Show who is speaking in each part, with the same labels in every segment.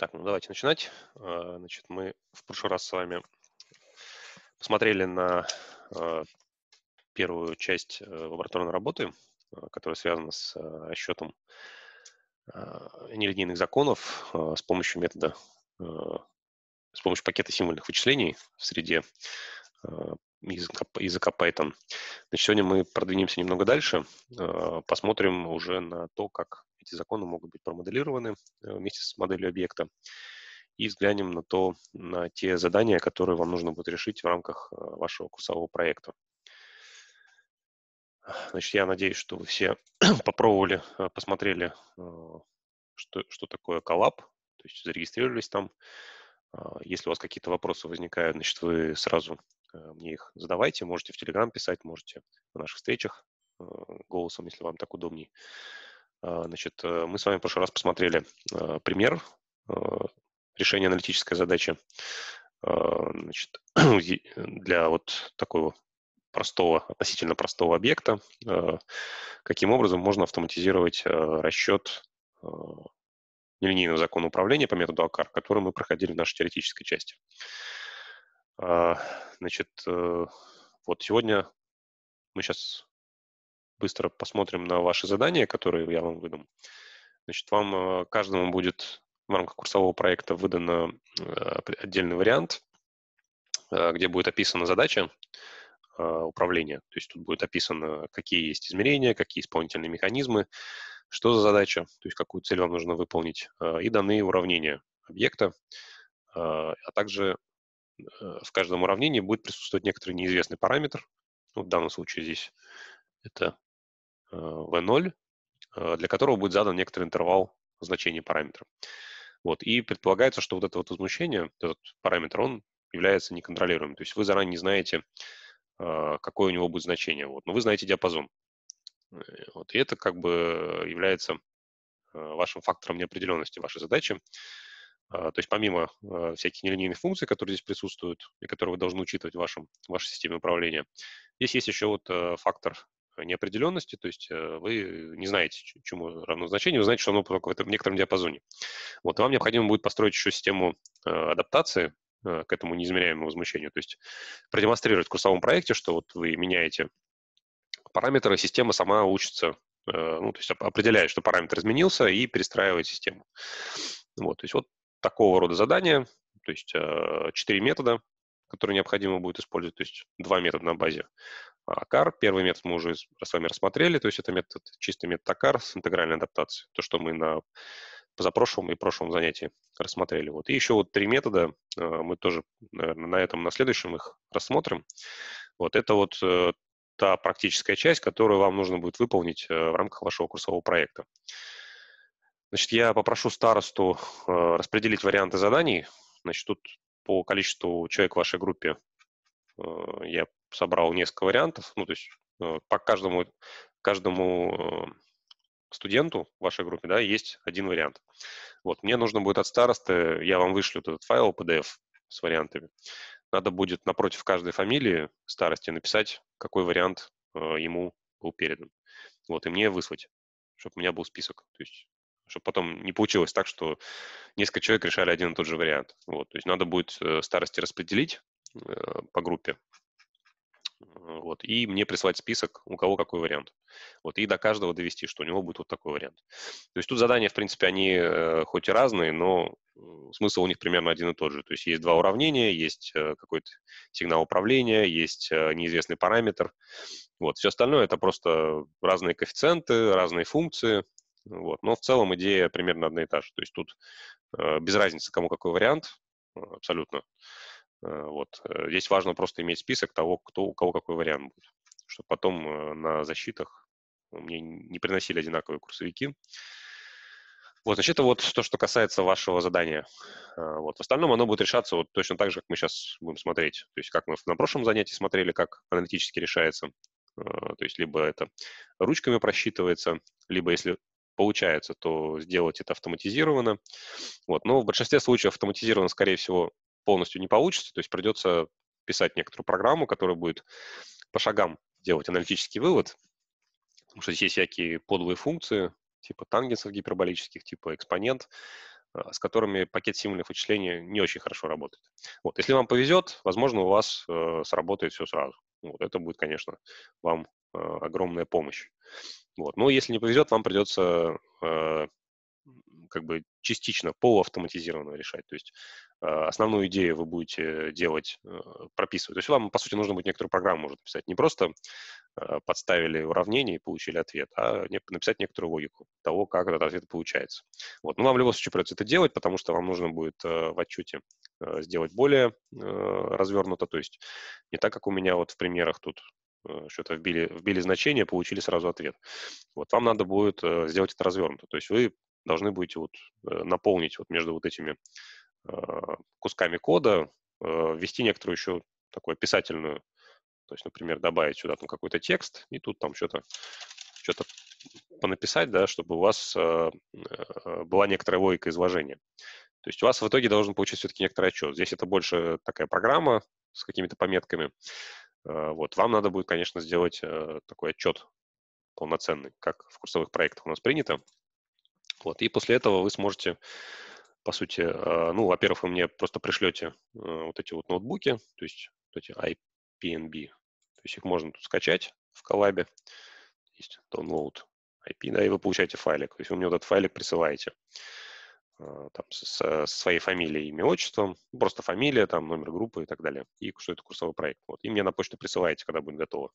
Speaker 1: Так, ну давайте начинать. А, значит, мы в прошлый раз с вами посмотрели на а, первую часть э, лабораторной работы, а, которая связана с расчетом нелинейных законов с помощью метода, с помощью пакета символьных вычислений в среде языка, Python. Значит, сегодня мы продвинемся немного дальше, э, посмотрим уже на то, как эти законы могут быть промоделированы э, вместе с моделью объекта и взглянем на, то, на те задания, которые вам нужно будет решить в рамках э, вашего курсового проекта. Значит, я надеюсь, что вы все попробовали, посмотрели, что, что такое коллаб, то есть зарегистрировались там. Если у вас какие-то вопросы возникают, значит, вы сразу Э, мне их задавайте, можете в Телеграм писать, можете на наших встречах э, голосом, если вам так удобней. А, значит, э, мы с вами в прошлый раз посмотрели пример решения аналитической задачи а, значит, для вот такого простого, относительно простого объекта, каким образом можно автоматизировать расчет нелинейного закона управления по методу АКАР, который мы проходили в нашей теоретической части. А, значит, э, вот сегодня мы сейчас быстро посмотрим на ваши задания, которые я вам выдам. Значит, вам э, каждому будет в рамках курсового проекта выдан э, отдельный вариант, где будет описана задача управления. То есть тут будет описано, какие есть измерения, какие исполнительные механизмы, что за задача, то есть какую цель вам нужно выполнить, и данные уравнения объекта, а также Э, в каждом уравнении будет присутствовать некоторый неизвестный параметр. Ну, в данном случае здесь это э, v0, э, для которого будет задан некоторый интервал значения параметра. Вот. И предполагается, что вот это вот возмущение, этот параметр, он является неконтролируемым. То есть вы заранее не знаете, какое у него будет значение. Вот. Но вы знаете диапазон. Вот. И это как бы является вашим фактором неопределенности вашей задачи. А, то есть помимо а, всяких нелинейных функций, которые здесь присутствуют и которые вы должны учитывать в, вашем, в вашей системе управления, здесь есть еще вот э, фактор неопределенности, то есть э, вы не знаете, чему равно значение, вы знаете, что оно только в этом некотором диапазоне. Вот, вам необходимо будет построить еще систему э, адаптации к этому неизмеряемому возмущению, то есть продемонстрировать в курсовом проекте, что вот вы меняете параметры, система сама учится, ну, то есть определяет, что параметр изменился, и перестраивает систему. Вот, то есть вот такого рода задания, то есть э, четыре метода, которые необходимо будет использовать, то есть два метода на базе АКАР. Первый метод мы уже с вами рассмотрели, то есть это метод, чистый метод АКАР с интегральной адаптацией, то, что мы на позапрошлом и прошлом занятии рассмотрели. Вот. И еще вот три метода, э, мы тоже, наверное, на этом, на следующем их рассмотрим. Вот это вот э, та практическая часть, которую вам нужно будет выполнить в рамках вашего курсового проекта. Значит, я попрошу старосту э, распределить варианты заданий. Значит, тут по количеству человек в вашей группе э, я собрал несколько вариантов. Ну, то есть э, по каждому, каждому э, студенту в вашей группе, да, есть один вариант. Вот, мне нужно будет от старосты, я вам вышлю этот файл PDF с вариантами. Надо будет напротив каждой фамилии старости написать, какой вариант э, ему был передан. Вот, и мне выслать, чтобы у меня был список. То есть чтобы потом не получилось так, что несколько человек решали один и тот же вариант. Вот, то есть надо будет э, старости распределить э, по группе, э, вот, и мне прислать список, у кого какой вариант. Вот, и до каждого довести, что у него будет вот такой вариант. То есть тут задания, в принципе, они хоть и разные, но смысл у них примерно один и тот же. То есть есть два уравнения, есть какой-то сигнал управления, есть неизвестный параметр. Вот, все остальное это просто разные коэффициенты, разные функции, вот. Но в целом идея примерно одна и та же. То есть тут э, без разницы, кому какой вариант, э, абсолютно. Э, вот. Э, здесь важно просто иметь список того, кто, у кого какой вариант будет, чтобы потом э, на защитах мне не приносили одинаковые курсовики. Вот, значит, это вот то, что касается вашего задания. Э, вот. В остальном оно будет решаться вот точно так же, как мы сейчас будем смотреть. То есть как мы на прошлом занятии смотрели, как аналитически решается. То есть либо это ручками просчитывается, либо если получается, то сделать это автоматизированно. Вот. Но в большинстве случаев автоматизировано скорее всего, полностью не получится, то есть придется писать некоторую программу, которая будет по шагам делать аналитический вывод, потому что здесь есть всякие подовые функции, типа тангенсов гиперболических, типа экспонент, э, с которыми пакет символов вычисления не очень хорошо работает. Вот. Если вам повезет, возможно, у вас э, сработает все сразу. Вот. Это будет, конечно, вам Э, огромная помощь. Вот. Но если не повезет, вам придется э, как бы частично полуавтоматизированно решать. То есть э, основную идею вы будете делать, прописывать. То есть вам, по сути, нужно будет некоторую программу уже написать. Не просто подставили уравнение и получили ответ, а написать некоторую логику того, как этот ответ получается. Вот. Но вам в любом случае придется это делать, потому что вам нужно будет в отчете сделать более развернуто. То есть не так, как у меня вот в примерах тут Э, что-то вбили, вбили значение, получили сразу ответ. Вот вам надо будет э, сделать это развернуто. То есть вы должны будете вот э, наполнить вот между вот этими кусками кода, ввести некоторую еще такую описательную, то есть, например, добавить сюда там какой-то текст, и тут там что-то что-то понаписать, да, чтобы у вас была некоторая логика изложения. То есть у вас в итоге должен получиться все-таки некоторый отчет. Здесь это больше такая программа с какими-то пометками. Э, вот, вам надо будет, конечно, сделать э, такой отчет полноценный, как в курсовых проектах у нас принято. Вот, и после этого вы сможете, по сути, э, ну, во-первых, вы мне просто пришлете вот эти вот ноутбуки, то есть эти IPNB, то есть их можно тут скачать в коллабе, есть download IP, да, и вы получаете файлик, то есть вы мне вот этот файлик присылаете. Э, там, со своей фамилией, имя, отчеством, просто фамилия, там, номер группы и так далее, и что это курсовой проект. Вот. И мне на почту присылаете, когда будет готово.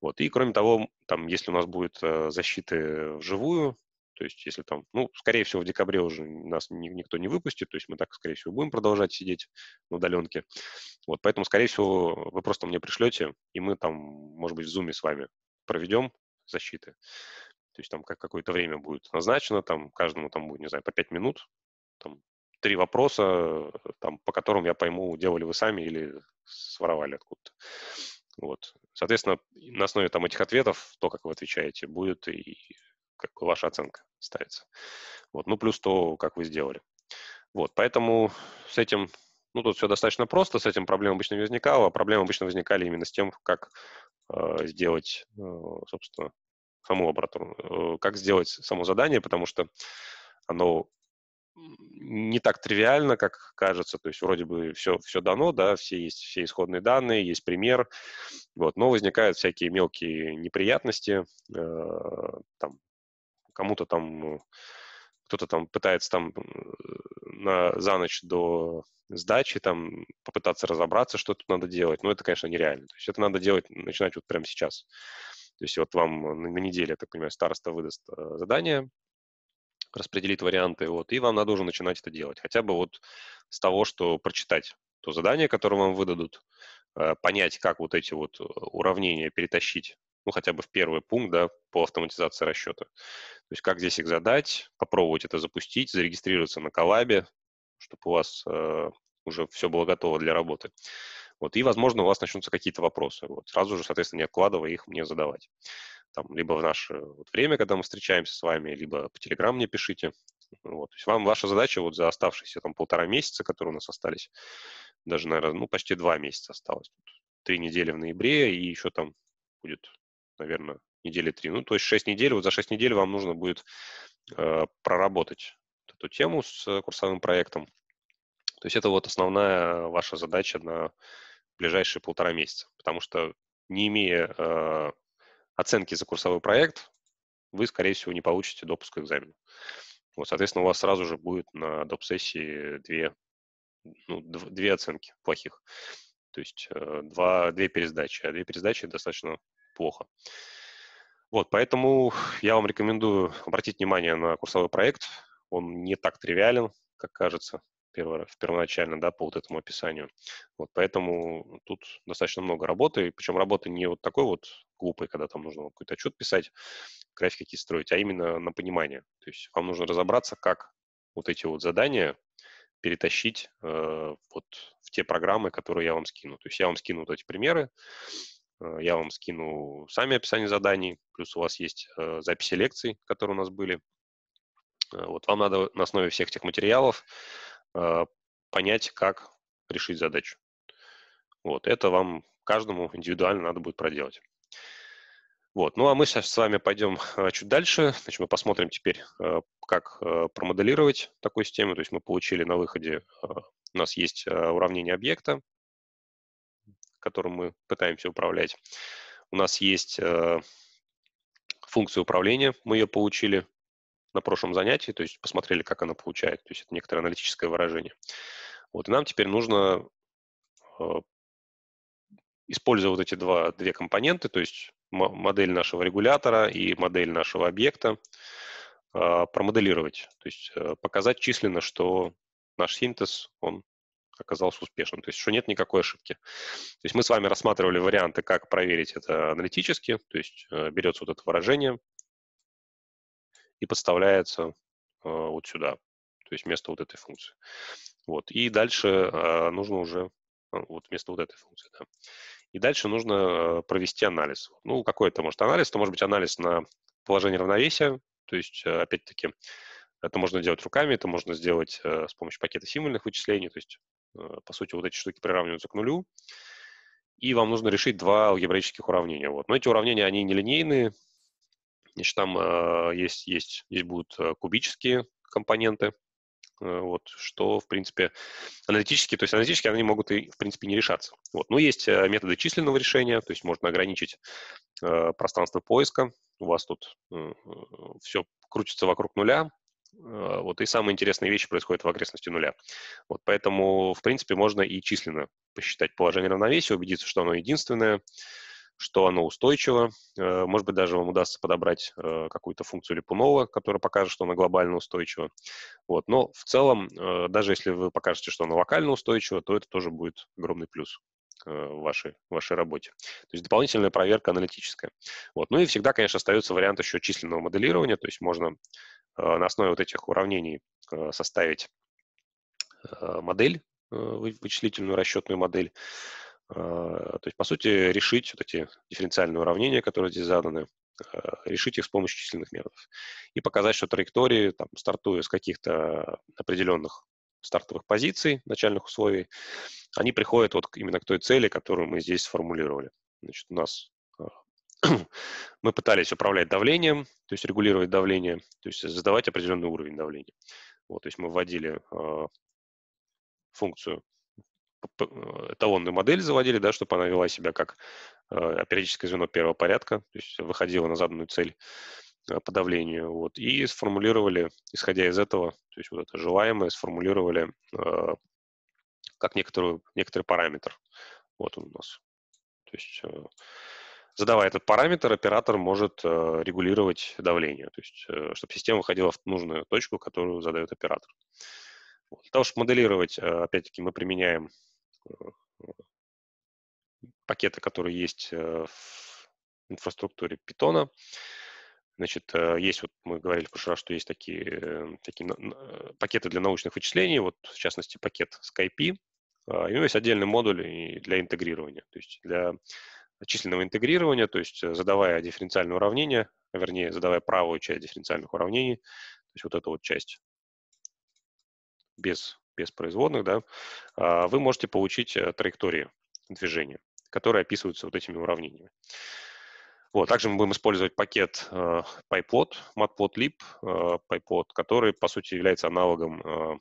Speaker 1: Вот. И кроме того, там, если у нас будет э, защиты вживую, то есть если там, ну, скорее всего, в декабре уже нас ни, никто не выпустит, то есть мы так, скорее всего, будем продолжать сидеть на удаленке. Вот, поэтому, скорее всего, вы просто мне пришлете, и мы там, может быть, в зуме с вами проведем защиты. То есть там как какое-то время будет назначено, там каждому там будет, не знаю, по 5 минут, там три вопроса, там, по которым я пойму, делали вы сами или своровали откуда-то. Вот. Соответственно, на основе там этих ответов, то, как вы отвечаете, будет и как ваша оценка ставится. Вот. Ну, плюс то, как вы сделали. Вот, поэтому с этим, ну, тут все достаточно просто, с этим проблем обычно не возникало. А проблемы обычно возникали именно с тем, как э, сделать, э, собственно, саму лабораторную, э, как сделать само задание, потому что оно не так тривиально, как кажется. То есть вроде бы все, все дано, да, все есть все исходные данные, есть пример, вот, но возникают всякие мелкие неприятности, э, там, кому-то там, кто-то там пытается там э, на, за ночь до сдачи там попытаться разобраться, что тут надо делать, но это, конечно, нереально. То есть это надо делать, начинать вот прямо сейчас. То есть вот вам на неделю, я так понимаю, староста выдаст э, задание, распределит варианты, вот, и вам надо уже начинать это делать. Хотя бы вот с того, что прочитать то задание, которое вам выдадут, э, понять, как вот эти вот э, уравнения перетащить, ну, хотя бы в первый пункт, да, по автоматизации расчета. То есть как здесь их задать, попробовать это запустить, зарегистрироваться на коллабе, чтобы у вас э, уже все было готово для работы. Вот, и, возможно, у вас начнутся какие-то вопросы. Вот, сразу же, соответственно, не откладывая их, мне задавать. Там, либо в наше вот время, когда мы встречаемся с вами, либо по Телеграм мне пишите. Вот. То есть вам ваша задача вот за оставшиеся там полтора месяца, которые у нас остались, даже, наверное, ну, почти два месяца осталось. Три недели в ноябре и еще там будет, наверное, недели три. Ну, то есть шесть недель. Вот за шесть недель вам нужно будет э, проработать эту тему с э, курсовым проектом. То есть это вот основная ваша задача на ближайшие полтора месяца, потому что не имея э, оценки за курсовой проект, вы, скорее всего, не получите допуск к экзамену. Вот, соответственно, у вас сразу же будет на доп-сессии две, ну, дв- две оценки плохих. То есть э, два, две пересдачи. А две пересдачи достаточно плохо. Вот, поэтому я вам рекомендую обратить внимание на курсовой проект. Он не так тривиален, как кажется в первоначально, да, по вот этому описанию. Вот поэтому тут достаточно много работы, причем работы не вот такой вот глупой, когда там нужно какой-то отчет писать, графики какие строить, а именно на понимание. То есть вам нужно разобраться, как вот эти вот задания перетащить э, вот в те программы, которые я вам скину. То есть я вам скину вот эти примеры, э, я вам скину сами описания заданий, плюс у вас есть э, записи лекций, которые у нас были. Э, вот вам надо на основе всех этих материалов а, понять, как решить задачу. Вот, это вам каждому индивидуально надо будет проделать. Вот. Ну а мы сейчас с вами пойдем а, чуть дальше. Значит, мы посмотрим теперь, а, как промоделировать такую систему. То есть мы получили на выходе, у нас есть уравнение объекта, которым мы пытаемся управлять. У нас есть функция управления, мы ее получили на прошлом занятии, то есть посмотрели, как она получает. То есть это некоторое аналитическое выражение. Вот, и нам теперь нужно, э, используя вот эти два, две компоненты, то есть модель нашего регулятора и модель нашего объекта, э, промоделировать, то есть э, показать численно, что наш синтез, он оказался успешным, то есть что нет никакой ошибки. То есть мы с вами рассматривали варианты, как проверить это аналитически, то есть э, берется вот это выражение, и подставляется э, вот сюда, то есть вместо вот этой функции. Вот. И дальше а, нужно уже а, вот вместо вот этой функции. Да. И дальше нужно э, провести анализ. Ну, какой это может анализ? Это может быть анализ на положение равновесия, то есть, э, опять-таки, это можно делать руками, это можно сделать с помощью пакета символьных вычислений, то есть, по сути, вот эти штуки приравниваются к нулю, и вам нужно решить два алгебраических уравнения. Вот. Но эти уравнения, они нелинейные, Значит, там э, есть, есть, здесь будут а, кубические компоненты, э, вот, что, в принципе, аналитически, то есть аналитически они могут и, в принципе, не решаться. Вот. Но есть э, методы численного решения, то есть можно ограничить э, пространство поиска, у вас тут э, все крутится вокруг нуля, э, вот, и самые интересные вещи происходят в окрестности нуля. Вот, поэтому, в принципе, можно и численно посчитать положение равновесия, убедиться, что оно единственное, что оно устойчиво. Э, может быть, даже вам удастся подобрать э, какую-то функцию Липунова, которая покажет, что она глобально устойчива. Вот. Но в целом, э, даже если вы покажете, что она локально устойчива, то это тоже будет огромный плюс в вашей, в вашей работе. То есть дополнительная проверка аналитическая. Вот. Ну и всегда, конечно, остается вариант еще численного моделирования, то есть можно на основе вот этих уравнений составить модель, вычислительную расчетную модель, а, то есть, по сути, решить вот эти дифференциальные уравнения, которые здесь заданы, а, решить их с помощью численных методов. И показать, что траектории, там, стартуя с каких-то определенных стартовых позиций, начальных условий, они приходят вот именно к той цели, которую мы здесь сформулировали. Значит, у нас а, мы пытались управлять давлением, то есть регулировать давление, то есть задавать определенный уровень давления. Вот, то есть мы вводили э, функцию Э, эталонную модель заводили, да, чтобы она вела себя как э, оперическое звено первого порядка, то есть выходила на заданную цель э, по давлению. Вот, и сформулировали, исходя из этого, то есть вот это желаемое, сформулировали э, как некоторую, некоторый параметр. Вот он у нас. То есть э, задавая этот параметр, оператор может э, регулировать давление, то есть э, чтобы система выходила в нужную точку, которую задает оператор. Вот. Для того, чтобы моделировать, опять-таки, мы применяем Э, пакета, который есть э, в инфраструктуре Python, Значит, э, есть, вот мы говорили в прошлый раз, что есть такие, такие пакеты для научных вычислений, вот в частности пакет SkyP, у него есть отдельный модуль для интегрирования, то есть для численного интегрирования, то есть задавая дифференциальное уравнение, вернее, задавая правую часть дифференциальных уравнений, то есть вот эту вот часть без без производных, да, а, вы можете получить э, траектории движения, которые описываются вот этими уравнениями. Вот, также мы будем использовать пакет э, PyPlot, matplotlib, э, PyPlot, который, по сути, является аналогом э,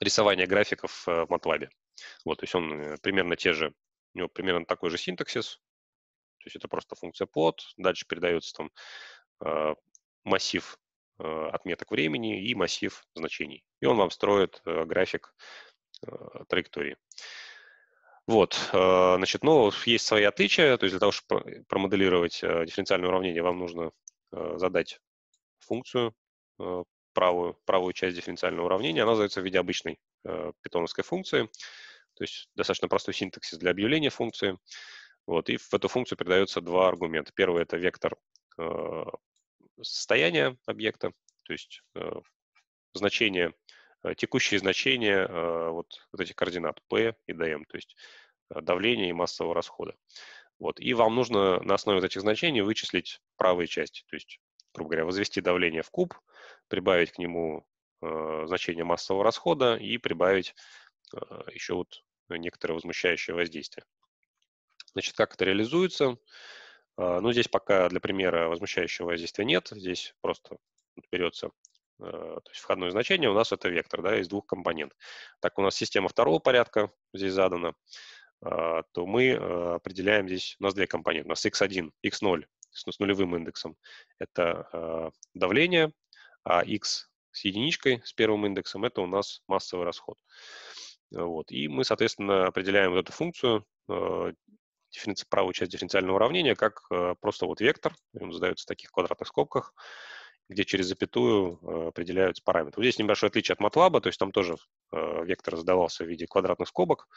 Speaker 1: рисования графиков э, в MATLAB. Вот, то есть он э, примерно те же, у него примерно такой же синтаксис, то есть это просто функция plot, дальше передается там э, массив Э, отметок времени и массив значений. И он вам строит э, график э, траектории. Вот, значит, но ну, есть свои отличия, то есть для того, чтобы промоделировать дифференциальное уравнение, вам нужно задать функцию правую, правую часть дифференциального уравнения, она называется в виде обычной питоновской функции, то есть достаточно простой синтаксис для объявления функции. Вот, и в эту функцию передается два аргумента. Первый – это вектор состояние объекта, то есть э, значение, э, текущие значения э, вот, вот этих координат P и DM, то есть давления и массового расхода. Вот. И вам нужно на основе вот этих значений вычислить правые части, то есть, грубо говоря, возвести давление в куб, прибавить к нему э, значение массового расхода и прибавить э, еще вот некоторое возмущающее воздействие. Значит, как это реализуется? А, ну, здесь пока для примера возмущающего воздействия нет. Здесь просто берется э, то есть входное значение у нас это вектор да, из двух компонент. Так у нас система второго порядка здесь задана, а, то мы э, определяем здесь, у нас две компоненты, у нас x1, x0 с нулевым индексом, это э, давление, а x с единичкой, с первым индексом, это у нас массовый расход. Вот. И мы, соответственно, определяем вот эту функцию дифференци... правую часть дифференциального уравнения как э, просто вот вектор, он задается в таких квадратных скобках, где через запятую э, определяются параметры. Вот здесь небольшое отличие от MATLAB, то есть там тоже э, вектор задавался в виде квадратных скобок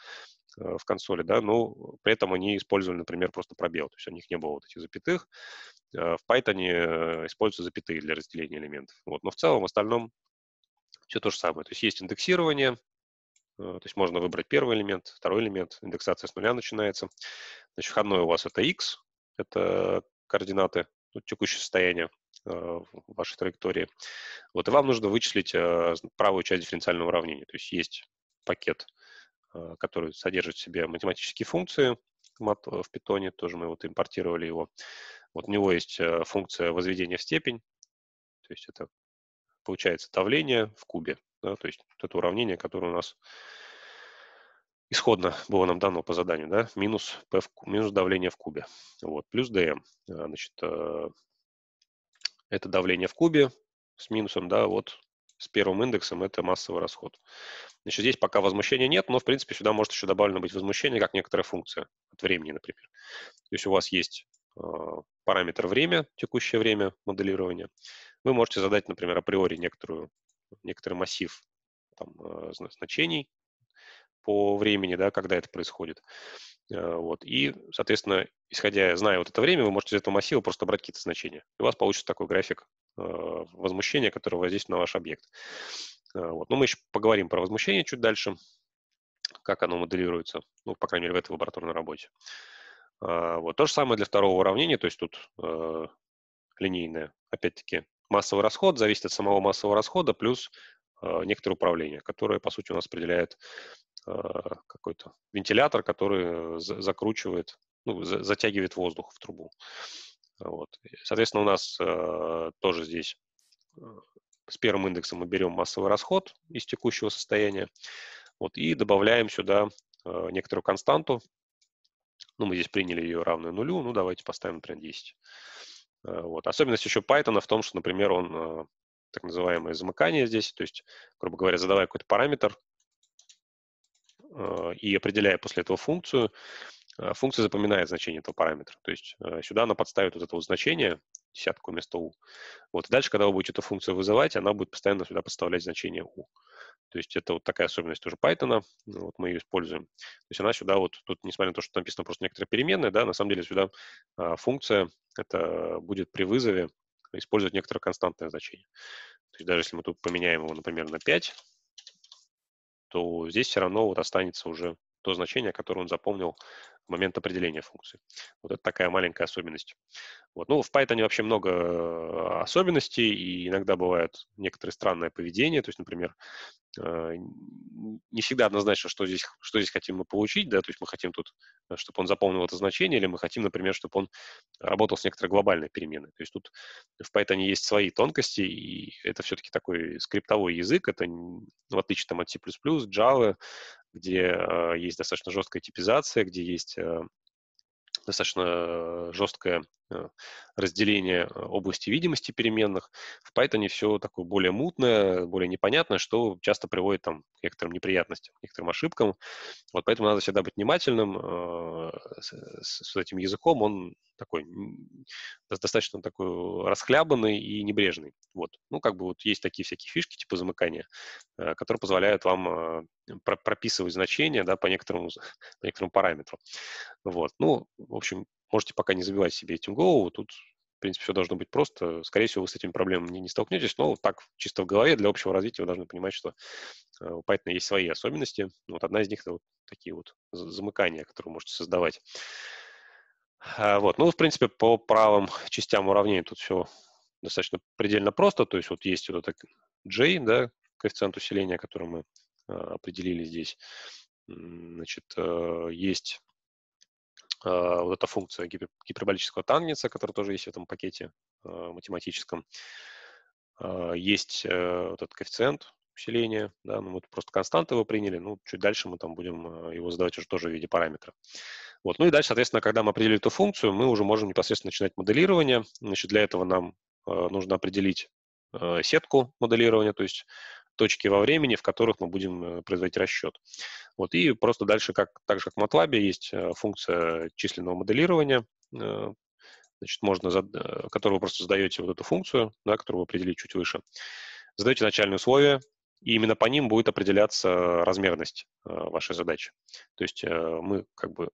Speaker 1: в консоли, да, но при этом они использовали, например, просто пробел, то есть у них не было вот этих запятых. В Python используются запятые для разделения элементов. Вот. Но в целом, в остальном все то же самое. То есть есть индексирование, Э, то есть можно выбрать первый элемент, второй элемент, индексация с нуля начинается. Значит, входной у вас это x, это координаты ну, текущее состояние э, вашей траектории. Вот, и вам нужно вычислить э, правую часть дифференциального уравнения. То есть есть пакет, э, который содержит в себе математические функции э, в питоне, тоже мы вот импортировали его. Вот у него есть э, функция возведения в степень, то есть это получается давление в кубе да, то есть вот это уравнение, которое у нас исходно было нам дано по заданию, да, минус, P в, минус давление в кубе, вот, плюс dm, а, значит, э, это давление в кубе с минусом, да, вот с первым индексом это массовый расход. Значит, здесь пока возмущения нет, но, в принципе, сюда может еще добавлено быть возмущение, как некоторая функция от времени, например. То есть у вас есть э, параметр время, текущее время моделирования. Вы можете задать, например, априори некоторую некоторый массив там, э, значений по времени, да, когда это происходит. Э, вот. И, соответственно, исходя, зная вот это время, вы можете из этого массива просто брать какие-то значения. И у вас получится такой график э, возмущения, который воздействует на ваш объект. Вот. Но мы еще поговорим про возмущение чуть дальше, как оно моделируется, ну, по крайней мере, в этой лабораторной работе. Вот. То же самое для второго уравнения, то есть тут линейное, опять-таки, массовый расход зависит от самого массового расхода плюс э, некоторое управление, которое, по сути, у нас определяет э, какой-то вентилятор, который закручивает, ну, за, затягивает воздух в трубу. Вот. Соответственно, у нас э, тоже здесь э, с первым индексом мы берем массовый расход из текущего состояния вот, и добавляем сюда э, некоторую константу. Ну, мы здесь приняли ее равную нулю, ну, давайте поставим, например, 10. Э, вот. Особенность еще Python в том, что, например, он э, так называемое замыкание здесь, то есть, грубо говоря, задавая какой-то параметр э, и определяя после этого функцию, Э, функция запоминает значение этого параметра. То есть э, сюда она подставит вот это вот значение, десятку вместо u. Вот. И дальше, когда вы будете эту функцию вызывать, она будет постоянно сюда подставлять значение u. То есть это вот такая особенность тоже Python, ну, вот мы ее используем. То есть она сюда вот, тут, несмотря на то, что там написано просто некоторые переменные, да, на самом деле сюда а, функция, это будет при вызове использовать некоторое константное значение. То есть даже если мы тут поменяем его, например, на 5, то здесь все равно вот останется уже то значение, которое он запомнил в момент определения функции. Вот это такая маленькая особенность. Вот. Ну, в Python вообще много э, особенностей, и иногда бывает некоторое странное поведение. То есть, например, э, не всегда однозначно, что здесь, что здесь хотим мы получить. Да? То есть мы хотим тут, э, чтобы он запомнил это значение, или мы хотим, например, чтобы он работал с некоторой глобальной переменной. То есть тут в Python есть свои тонкости, и это все-таки такой скриптовой язык. Это в отличие там, от C++, Java, где э, есть достаточно жесткая типизация, где есть э, достаточно э, жесткая Э, разделение э, области видимости переменных. В Python все такое более мутное, более непонятное, что часто приводит там, к некоторым неприятностям, к некоторым ошибкам. Вот поэтому надо всегда быть внимательным э, с, с этим языком. Он такой достаточно такой расхлябанный и небрежный. Вот. Ну, как бы вот есть такие всякие фишки типа замыкания, которые позволяют вам прописывать значения да, по, некоторому, по некоторому параметру. Вот. Ну, в общем, Можете пока не забивать себе этим голову, тут, в принципе, все должно быть просто. Скорее всего, вы с этим проблемами не, не столкнетесь, но так чисто в голове для общего развития вы должны понимать, что э, у Python есть свои особенности. Ну, вот одна из них — это вот такие вот замыкания, которые вы можете создавать. А, вот. Ну, в принципе, по правым частям уравнений тут все достаточно предельно просто. То есть вот есть вот этот J, да, коэффициент усиления, который мы э, определили здесь. Значит, э, есть а, вот эта функция гипер, гиперболического тангенса, которая тоже есть в этом пакете а, математическом. А, есть э, вот этот коэффициент усиления, да, ну, мы просто константы его приняли, ну, чуть дальше мы там будем его задавать уже тоже в виде параметра. Вот, ну и дальше, соответственно, когда мы определили эту функцию, мы уже можем непосредственно начинать моделирование. Значит, для этого нам нужно определить э, сетку моделирования, то есть точки во времени, в которых мы будем э, производить расчет. Вот, и просто дальше, как, так же как в MATLAB, есть э, функция численного моделирования, э, значит, можно, зад... которую вы просто задаете вот эту функцию, да, которую вы определили чуть выше. Задаете начальные условия, и именно по ним будет определяться размерность вашей задачи. То есть мы как бы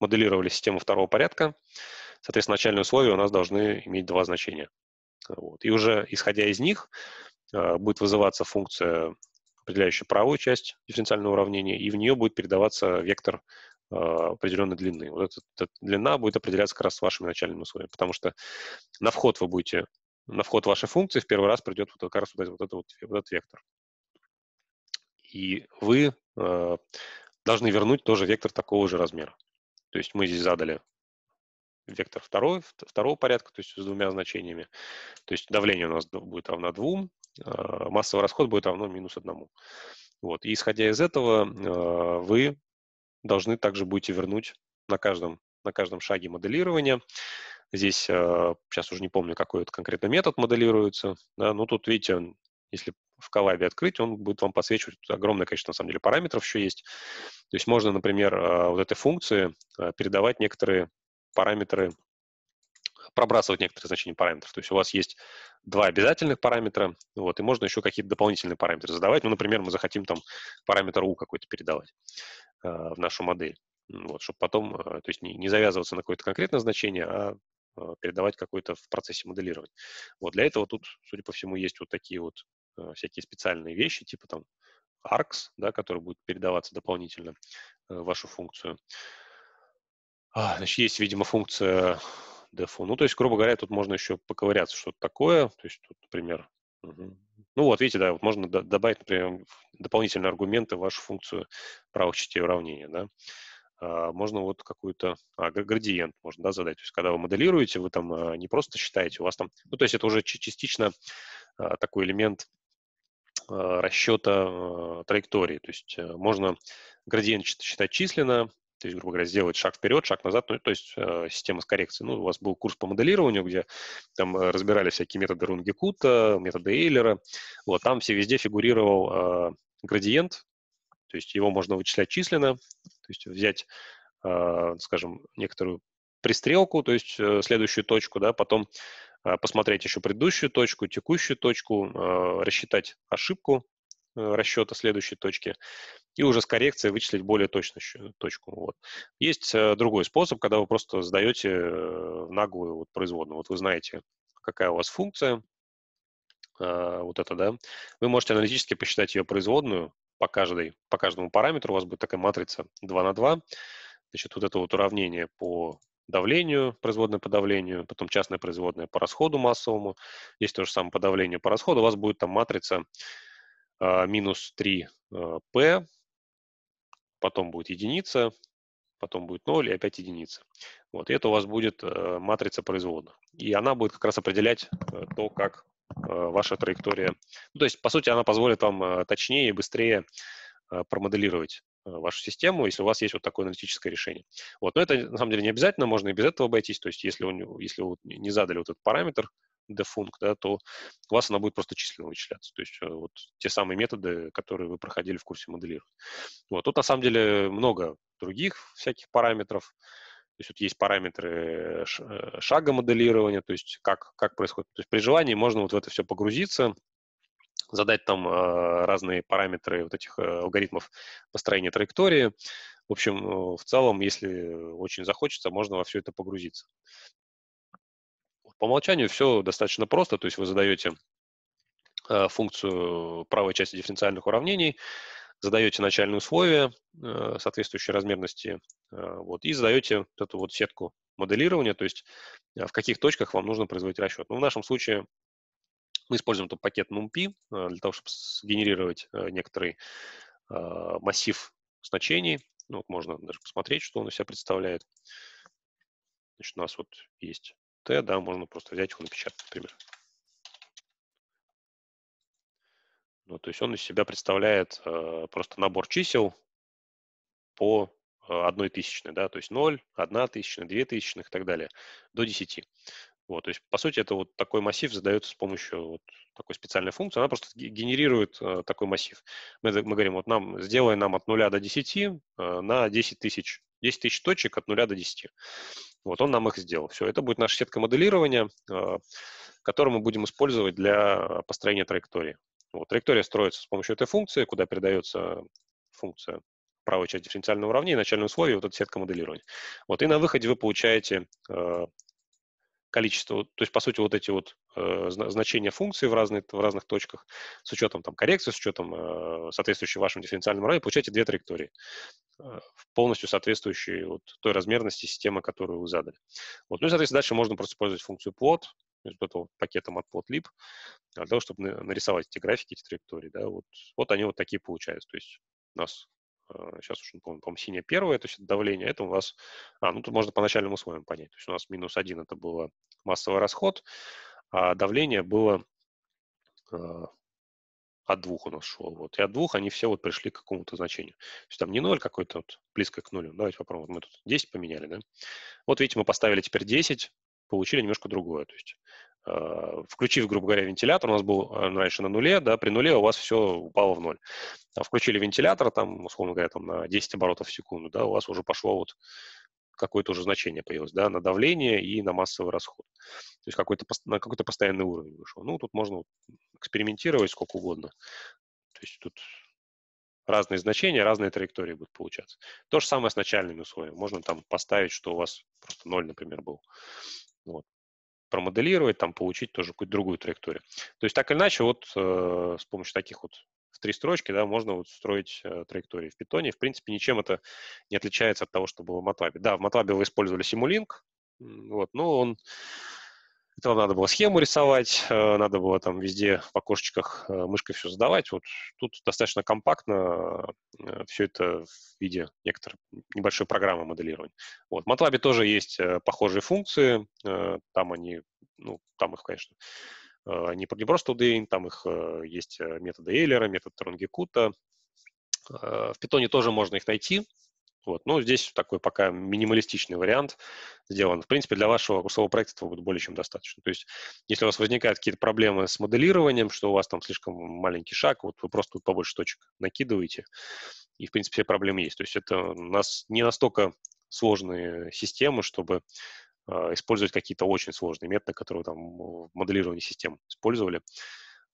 Speaker 1: моделировали систему второго порядка, соответственно, начальные условия у нас должны иметь два значения. Вот. И уже исходя из них, а, будет вызываться функция, определяющая правую часть дифференциального уравнения, и в нее будет передаваться вектор а, определенной длины. Вот эта, эта длина будет определяться как раз вашими начальными условиями, потому что на вход вы будете, на вход вашей функции в первый раз придет вот как раз вот этот, вот вот этот вектор. И вы э, должны вернуть тоже вектор такого же размера. То есть мы здесь задали вектор второй, второго порядка, то есть с двумя значениями. То есть давление у нас будет равно двум, а, массовый расход будет равно минус одному. Вот. И исходя из этого, а, вы должны также будете вернуть на каждом, на каждом шаге моделирования. Здесь, сейчас а, уже не помню, какой это конкретно метод моделируется. Да, но тут, видите, если в коллабе открыть, он будет вам подсвечивать огромное количество, на самом деле, параметров еще есть. То есть можно, например, вот этой функции передавать некоторые параметры, пробрасывать некоторые значения параметров. То есть у вас есть два обязательных параметра, вот, и можно еще какие-то дополнительные параметры задавать. Ну, например, мы захотим там параметр U какой-то передавать э, в нашу модель, вот, чтобы потом, э, то есть не, не завязываться на какое-то конкретное значение, а э, передавать какое-то в процессе моделирования. Вот для этого тут, судя по всему, есть вот такие вот э, всякие специальные вещи, типа там ARCS, да, который будет передаваться дополнительно э, вашу функцию. А, значит, есть, видимо, функция дефу. Ну, то есть, грубо говоря, тут можно еще поковыряться, что-то такое. То есть, тут, например, угу. ну вот, видите, да, вот можно до- добавить, например, дополнительные аргументы в вашу функцию правых частей уравнения, да. А, можно вот какую-то а, градиент можно да, задать. То есть, когда вы моделируете, вы там а, не просто считаете, у вас там, ну, то есть это уже частично а, такой элемент а, расчета а, траектории. То есть э, можно градиент считать численно, то есть, грубо говоря, сделать шаг вперед, шаг назад, ну, то есть э, система с коррекцией. Ну, у вас был курс по моделированию, где там э, разбирали всякие методы Рунгекута, методы Эйлера. Вот, там все везде фигурировал э, градиент, то есть его можно вычислять численно, то есть взять, э, скажем, некоторую пристрелку, то есть э, следующую точку, да, потом э, посмотреть еще предыдущую точку, текущую точку, э, рассчитать ошибку, Э, расчета следующей точки и уже с коррекцией вычислить более точную точку. Вот. Есть э, другой способ, когда вы просто сдаете э, наглую вот, производную. Вот вы знаете, какая у вас функция, вот это, да, вы можете аналитически посчитать ее производную по, каждой, по каждому параметру. У вас будет такая матрица 2 на 2. Значит, вот это вот уравнение по давлению, производное по давлению, потом частное производное по расходу массовому. Есть то же самое по давлению по расходу. У вас будет там матрица а, минус 3p, а, потом будет единица, потом будет 0 и опять единица. Вот, и это у вас будет э, матрица производных. И она будет как раз определять э, то, как э, ваша траектория. Ну, то есть, по сути, она позволит вам точнее и быстрее промоделировать вашу систему, если у вас есть вот такое аналитическое решение. Вот. Но это, на самом деле, не обязательно, можно и без этого обойтись. То есть, если, он, если вы не задали вот этот параметр, дефунк, да, то у вас она будет просто численно вычисляться. То есть э, вот те самые методы, которые вы проходили в курсе моделирования. Вот. Тут на самом деле много других всяких параметров. То есть вот есть параметры э, шага моделирования, то есть как, как происходит. То есть при желании можно вот в это все погрузиться, задать там э, разные параметры вот этих э, алгоритмов построения траектории. В общем, э, в целом, если очень захочется, можно во все это погрузиться. По умолчанию все достаточно просто, то есть вы задаете э, функцию правой части дифференциальных уравнений, задаете начальные условия э, соответствующей размерности, э, вот, и задаете вот эту вот сетку моделирования, то есть в каких точках вам нужно производить расчет. Ну, в нашем случае мы используем этот пакет NumPy для того, чтобы сгенерировать некоторый массив значений. Ну, вот можно даже посмотреть, что он из себя представляет. Значит, у нас вот есть Т, да, можно просто взять его напечатать, например. Ну, то есть он из себя представляет э, просто набор чисел по э, одной тысячной, да, то есть 0, 1 тысячная, 2 тысячных и так далее, до 10. Вот, то есть, по сути, это вот такой массив задается с помощью вот такой специальной функции. Она просто генерирует э, такой массив. Мы, мы говорим, вот нам, сделай нам от 0 до 10 э, на 10 тысяч, 10 тысяч точек от 0 до 10. Вот он нам их сделал. Все, это будет наша сетка моделирования, э, которую мы будем использовать для построения траектории. Вот, траектория строится с помощью этой функции, куда передается функция правой части дифференциального уравнения, начальные условия. вот эта сетка моделирования. Вот, и на выходе вы получаете э, количество, то есть, по сути, вот эти вот э, значения функций в, разные, в разных точках с учетом там коррекции, с учетом э, соответствующей вашему дифференциальному раве, получаете две траектории, э, полностью соответствующие вот той размерности системы, которую вы задали. Вот. Ну и, соответственно, дальше можно просто использовать функцию plot, из этого пакета matplotlib, для того, чтобы нарисовать эти графики, эти траектории. Да, вот, вот они вот такие получаются. То есть у нас Э, сейчас уж не ну, помню, по-моему, синяя первая, то есть это давление, а это у вас а, ну, тут можно по начальному условиям понять, то есть у нас минус один это было массовый расход, а давление было э, от двух у нас шло, вот, и от двух они все вот пришли к какому-то значению. То есть там не ноль какой-то, вот, близко к нулю, ну, давайте попробуем, мы тут 10 поменяли, да? Вот видите, мы поставили теперь 10, получили немножко другое, то есть а, включив, грубо говоря, вентилятор, у нас был а, ну, раньше на нуле, да, при нуле у вас все упало в ноль. Включили вентилятор, там, условно говоря, там на 10 оборотов в секунду, да, у вас уже пошло вот какое-то уже значение появилось, да, на давление и на массовый расход. То есть какой-то, на какой-то постоянный уровень вышел. Ну, тут можно экспериментировать сколько угодно. То есть тут разные значения, разные траектории будут получаться. То же самое с начальными условиями. Можно там поставить, что у вас просто ноль, например, был. Вот промоделировать, там, получить тоже какую-то другую траекторию. То есть так или иначе, вот э, с помощью таких вот в три строчки, да, можно вот строить э, траектории в питоне. В принципе, ничем это не отличается от того, что было в MATLAB. Да, в MATLAB вы использовали Simulink, вот, но он там надо было схему рисовать, э, надо было там везде в окошечках э, мышкой все задавать. Вот тут достаточно компактно э, все это в виде некоторой небольшой программы моделирования. Вот. В MATLAB тоже есть похожие функции, там они, ну, там их, конечно, они не просто UDN, там их есть методы Эйлера, метод Тронгекута. В Питоне тоже можно их найти, вот. Ну, здесь такой пока минималистичный вариант сделан. В принципе, для вашего курсового проекта этого будет более чем достаточно. То есть, если у вас возникают какие-то проблемы с моделированием, что у вас там слишком маленький шаг, вот вы просто тут побольше точек накидываете, и, в принципе, все проблемы есть. То есть, это у нас не настолько сложные системы, чтобы э, использовать какие-то очень сложные методы, которые там в моделировании систем использовали.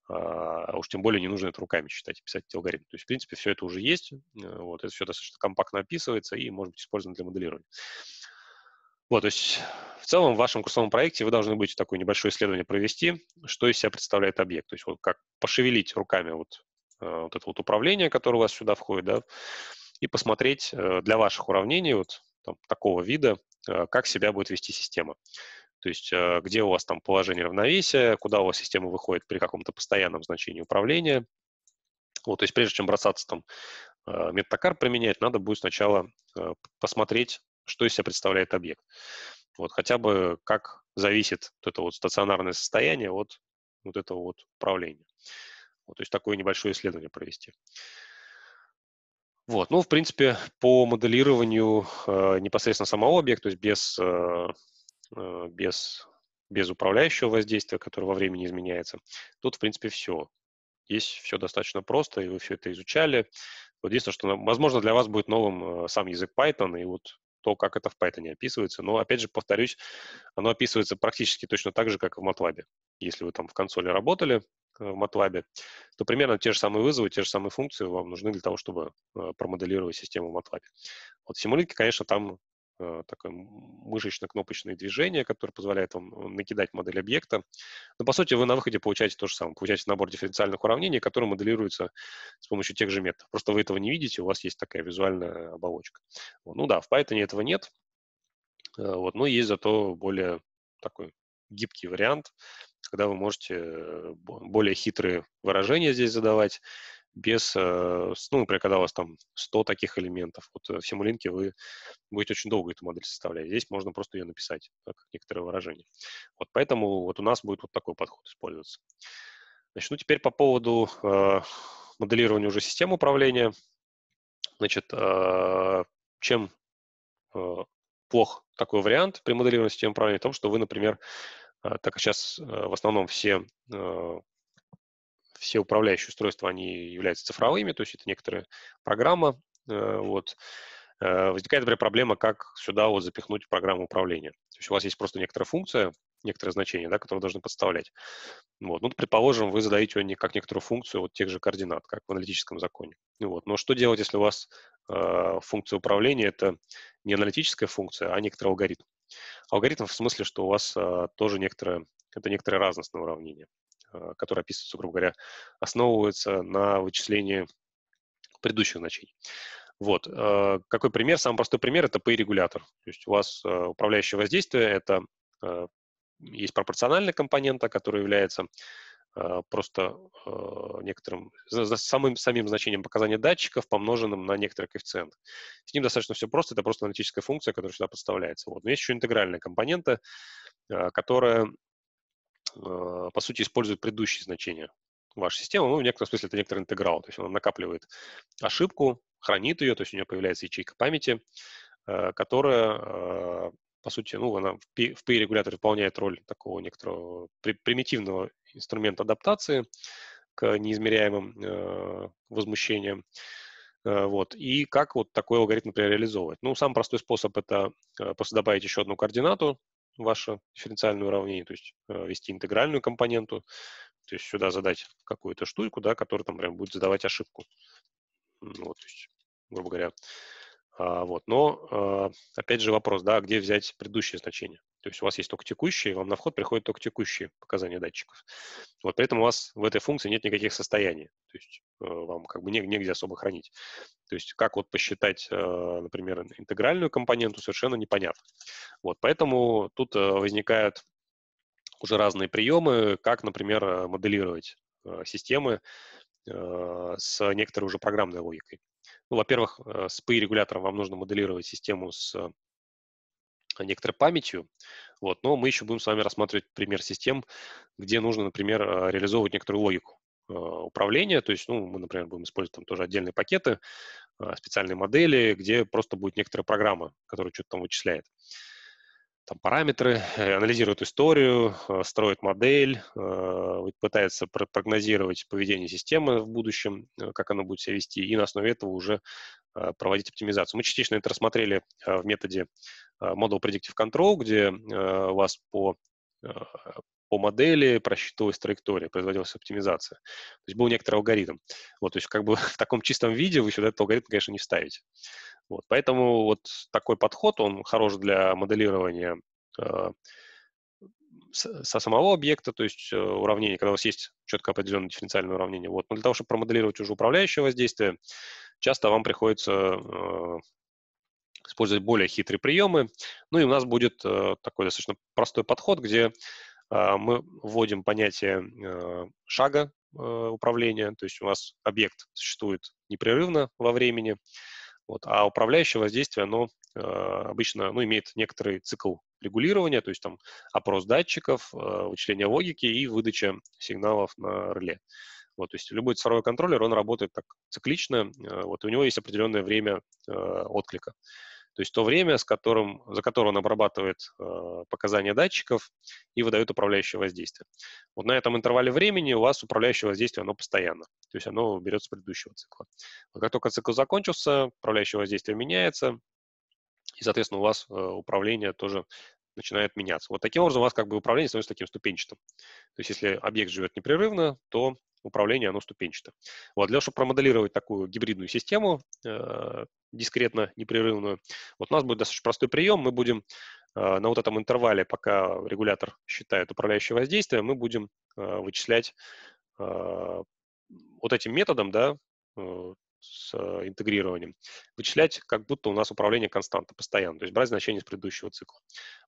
Speaker 1: А, а уж тем более не нужно это руками считать и писать эти алгоритмы. То есть, в принципе, все это уже есть, э, вот, это все достаточно компактно описывается и может быть использовано для моделирования. Вот, то есть в целом в вашем курсовом проекте вы должны будете такое небольшое исследование провести, что из себя представляет объект. То есть вот как пошевелить руками вот, э, вот это вот управление, которое у вас сюда входит, да, и посмотреть э, для ваших уравнений вот там, такого вида, как себя будет вести система. То есть э, где у вас там положение равновесия, куда у вас система выходит при каком-то постоянном значении управления. Вот, то есть прежде чем бросаться там э, метакар применять, надо будет сначала э, посмотреть, что из себя представляет объект. Вот хотя бы как зависит вот это вот стационарное состояние от вот этого вот управления. Вот, то есть такое небольшое исследование провести. Вот, ну, в принципе, по моделированию э, непосредственно самого объекта, то есть без э, Э, без, без управляющего воздействия, которое во времени изменяется. Тут, в принципе, все. Здесь все достаточно просто, и вы все это изучали. Вот единственное, что, возможно, для вас будет новым э, сам язык Python, и вот то, как это в Python описывается. Но, опять же, повторюсь, оно описывается практически точно так же, как и в MATLAB. Если вы там в консоли работали э, в MATLAB, то примерно те же самые вызовы, те же самые функции вам нужны для того, чтобы промоделировать систему в MATLAB. Вот в Simulink, конечно, там Э, такое мышечно кнопочное движение, которое позволяет вам э, накидать модель объекта. Но, по сути, вы на выходе получаете то же самое. Получаете набор дифференциальных уравнений, которые моделируются с помощью тех же методов. Просто вы этого не видите, у вас есть такая визуальная оболочка. Ну да, в Python этого нет, э, вот, но есть зато более такой гибкий вариант, когда вы можете более хитрые выражения здесь задавать, без, э, ну, например, когда у вас там 100 таких элементов, вот э, в Симулинке вы будете очень долго эту модель составлять. Здесь можно просто ее написать, как некоторое выражение. Вот поэтому вот у нас будет вот такой подход использоваться. Значит, ну теперь по поводу э, моделирования уже систем управления. Значит, э, чем э, плох такой вариант при моделировании системы управления? В том, что вы, например, э, так как сейчас в основном все все управляющие устройства, они являются цифровыми, то есть это некоторая программа. Э, вот. Э, возникает, например, проблема, как сюда вот запихнуть программу управления. То есть у вас есть просто некоторая функция, некоторое значение, да, которое вы должны подставлять. Вот. Ну, предположим, вы задаете ее как некоторую функцию вот тех же координат, как в аналитическом законе. Вот. Но что делать, если у вас э, функция управления – это не аналитическая функция, а некоторый алгоритм? Алгоритм в смысле, что у вас э, тоже некоторое, это некоторое разностное уравнение. А, которые описываются, грубо говоря, основываются на вычислении предыдущих значений. Вот. А, какой пример? Самый простой пример – это P-регулятор. То есть у вас а, управляющее воздействие – это есть пропорциональная компонента, которая является просто некоторым самым, самим значением показания датчиков, помноженным на некоторый коэффициент. С ним достаточно все просто, это просто аналитическая функция, которая сюда подставляется. Вот. Но есть еще интегральная компонента, которая Э, по сути, использует предыдущие значения вашей системы. Ну, в некотором смысле это некоторый интеграл. То есть она накапливает ошибку, хранит ее, то есть у нее появляется ячейка памяти, э, которая, э, по сути, ну, она в PI-регуляторе выполняет роль такого некоторого примитивного инструмента адаптации к неизмеряемым возмущениям. Вот. И как вот такой алгоритм, например, реализовывать? Ну, самый простой способ – это просто добавить еще одну координату, ваше дифференциальное уравнение, то есть э, ввести интегральную компоненту, то есть сюда задать какую-то штуку, да, которая там прям будет задавать ошибку. Вот, то есть, грубо говоря. А, вот, но а, опять же вопрос, да, а где взять предыдущие значения? То есть у вас есть только текущие, вам на вход приходят только текущие показания датчиков. Вот при этом у вас в этой функции нет никаких состояний. То есть Э, вам как бы негде особо хранить. То есть как вот посчитать, э, например, интегральную компоненту, совершенно непонятно. Вот, поэтому тут э, возникают уже разные приемы, как, например, моделировать системы с некоторой уже программной логикой. Ну, во-первых, с PI-регулятором вам нужно моделировать систему с некоторой памятью. Вот. Но мы еще будем с вами рассматривать пример систем, где нужно, например, реализовывать некоторую логику. Э, управления. То есть, ну, мы, например, будем использовать там тоже отдельные пакеты, э, специальные модели, где просто будет некоторая программа, которая что-то там вычисляет. Там параметры, э, анализирует историю, строит модель, пытается прогнозировать поведение системы в будущем, как она будет себя вести, и на основе этого уже проводить оптимизацию. Мы частично это рассмотрели в методе Model Predictive Control, где у вас по по модели просчитывалась траектория, производилась оптимизация. То есть был некоторый алгоритм. Вот, то есть как бы в таком чистом виде вы сюда этот алгоритм, конечно, не вставите. Вот, поэтому вот такой подход, он хорош для моделирования э, со самого объекта, то есть э, уравнение, когда у вас есть четко определенное дифференциальное уравнение. Вот. Но для того, чтобы промоделировать уже управляющее воздействие, часто вам приходится э, использовать более хитрые приемы. Ну и у нас будет э, такой достаточно простой подход, где а, мы вводим понятие э, шага э, управления, то есть у нас объект существует непрерывно во времени, вот, а управляющее воздействие, оно э, обычно ну, имеет некоторый цикл регулирования, то есть там опрос датчиков, вычисление логики и выдача сигналов на реле. Вот, то есть любой цифровой контроллер, он работает так циклично, вот, и у него есть определенное время отклика. То есть то время, с которым, за которое он обрабатывает э, показания датчиков и выдает управляющее воздействие. Вот на этом интервале времени у вас управляющее воздействие, оно постоянно. То есть оно берется с предыдущего цикла. Но как только цикл закончился, управляющее воздействие меняется, и, соответственно, у вас э, управление тоже начинает меняться. Вот таким образом у вас как бы управление становится таким ступенчатым. То есть если объект живет непрерывно, то управление, оно ступенчато. Вот, для того, чтобы промоделировать такую гибридную систему, э, дискретно, непрерывную, вот у нас будет достаточно простой прием. Мы будем э, на вот этом интервале, пока регулятор считает управляющее воздействие, мы будем э, вычислять э, вот этим методом, да, э, с интегрированием, вычислять как будто у нас управление константа постоянно, то есть брать значение с предыдущего цикла.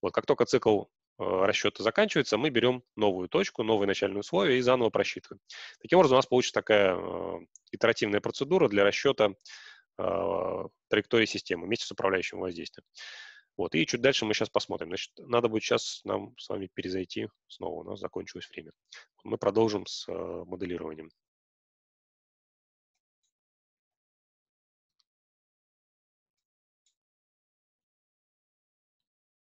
Speaker 1: Вот как только цикл Э, расчета заканчивается, мы берем новую точку, новые начальные условия и заново просчитываем. Таким образом, у нас получится такая э, итеративная процедура для расчета э, траектории системы вместе с управляющим воздействием. Вот. И чуть дальше мы сейчас посмотрим. Значит, надо будет сейчас нам с вами перезайти снова. У нас закончилось время. Мы продолжим с моделированием.